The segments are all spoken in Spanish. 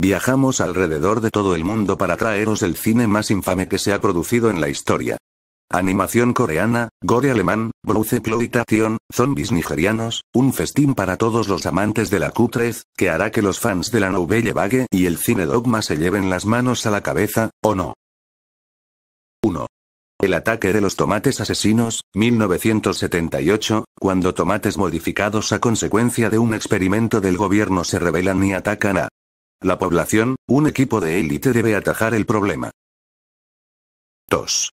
Viajamos alrededor de todo el mundo para traeros el cine más infame que se ha producido en la historia. Animación coreana, gore alemán, bruceploitación, zombies nigerianos, un festín para todos los amantes de la Q3, que hará que los fans de la novela vague y el cine dogma se lleven las manos a la cabeza, ¿o no? 1. El ataque de los tomates asesinos, 1978, cuando tomates modificados a consecuencia de un experimento del gobierno se rebelan y atacan a la población, un equipo de élite debe atajar el problema. 2.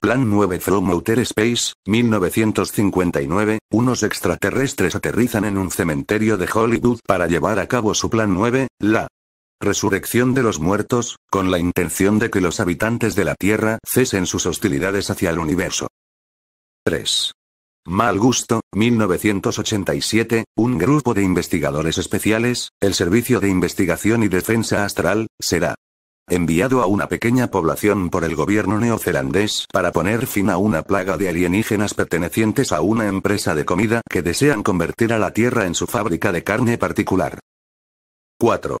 Plan 9 From Outer Space, 1959, unos extraterrestres aterrizan en un cementerio de Hollywood para llevar a cabo su Plan 9, la resurrección de los muertos, con la intención de que los habitantes de la Tierra cesen sus hostilidades hacia el universo. 3. Mal gusto, 1987, un grupo de investigadores especiales, el Servicio de Investigación y Defensa Astral, será enviado a una pequeña población por el gobierno neozelandés para poner fin a una plaga de alienígenas pertenecientes a una empresa de comida que desean convertir a la Tierra en su fábrica de carne particular. 4.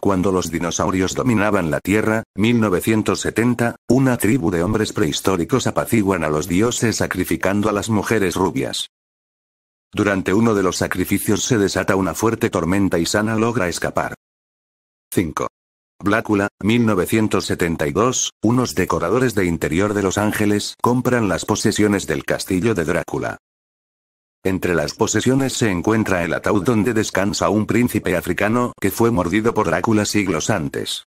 Cuando los dinosaurios dominaban la Tierra, 1970, una tribu de hombres prehistóricos apaciguan a los dioses sacrificando a las mujeres rubias. Durante uno de los sacrificios se desata una fuerte tormenta y Sana logra escapar. 5. Blácula, 1972, unos decoradores de interior de Los Ángeles compran las posesiones del castillo de Drácula. Entre las posesiones se encuentra el ataúd donde descansa un príncipe africano que fue mordido por Drácula siglos antes.